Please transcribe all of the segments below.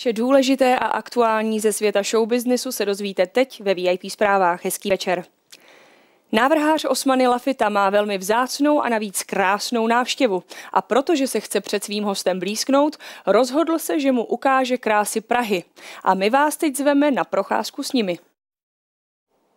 Vše důležité a aktuální ze světa showbiznisu se dozvíte teď ve VIP zprávách. Hezký večer. Návrhář Osmany Lafita má velmi vzácnou a navíc krásnou návštěvu a protože se chce před svým hostem blízknout, rozhodl se, že mu ukáže krásy Prahy. A my vás teď zveme na procházku s nimi.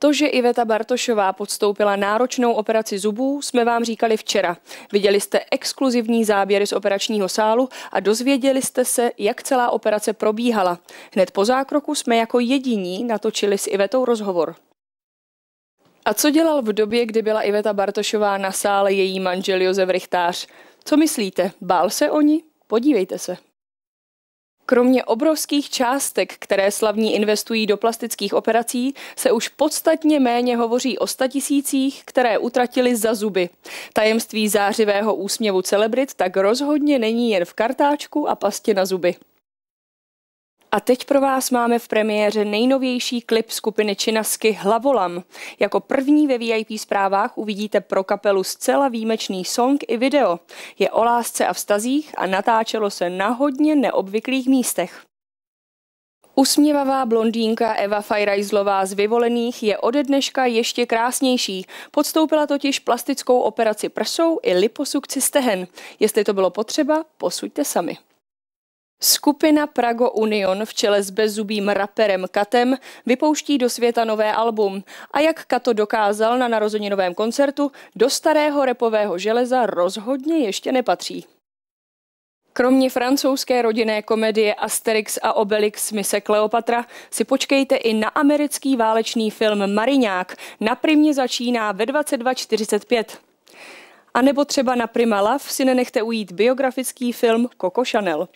To, že Iveta Bartošová podstoupila náročnou operaci zubů, jsme vám říkali včera. Viděli jste exkluzivní záběry z operačního sálu a dozvěděli jste se, jak celá operace probíhala. Hned po zákroku jsme jako jediní natočili s Ivetou rozhovor. A co dělal v době, kdy byla Iveta Bartošová na sále její manžel Josef Richtář? Co myslíte, bál se oni? Podívejte se. Kromě obrovských částek, které slavní investují do plastických operací, se už podstatně méně hovoří o statisících, které utratili za zuby. Tajemství zářivého úsměvu celebrit tak rozhodně není jen v kartáčku a pastě na zuby. A teď pro vás máme v premiéře nejnovější klip skupiny Činasky Hlavolam. Jako první ve VIP zprávách uvidíte pro kapelu zcela výjimečný song i video. Je o lásce a vztazích a natáčelo se na hodně neobvyklých místech. Usměvavá blondýnka Eva Fajrajzlová z Vyvolených je ode dneška ještě krásnější. Podstoupila totiž plastickou operaci prsou i liposukci stehen. Jestli to bylo potřeba, posuďte sami. Skupina Prago Union v čele s bezubým raperem Katem vypouští do světa nové album. A jak Kato dokázal na narozeninovém koncertu, do starého repového železa rozhodně ještě nepatří. Kromě francouzské rodinné komedie Asterix a Obelix mise Kleopatra si počkejte i na americký válečný film Mariňák. Na primě začíná ve 22.45. A nebo třeba na Prima Love si nenechte ujít biografický film Coco Chanel.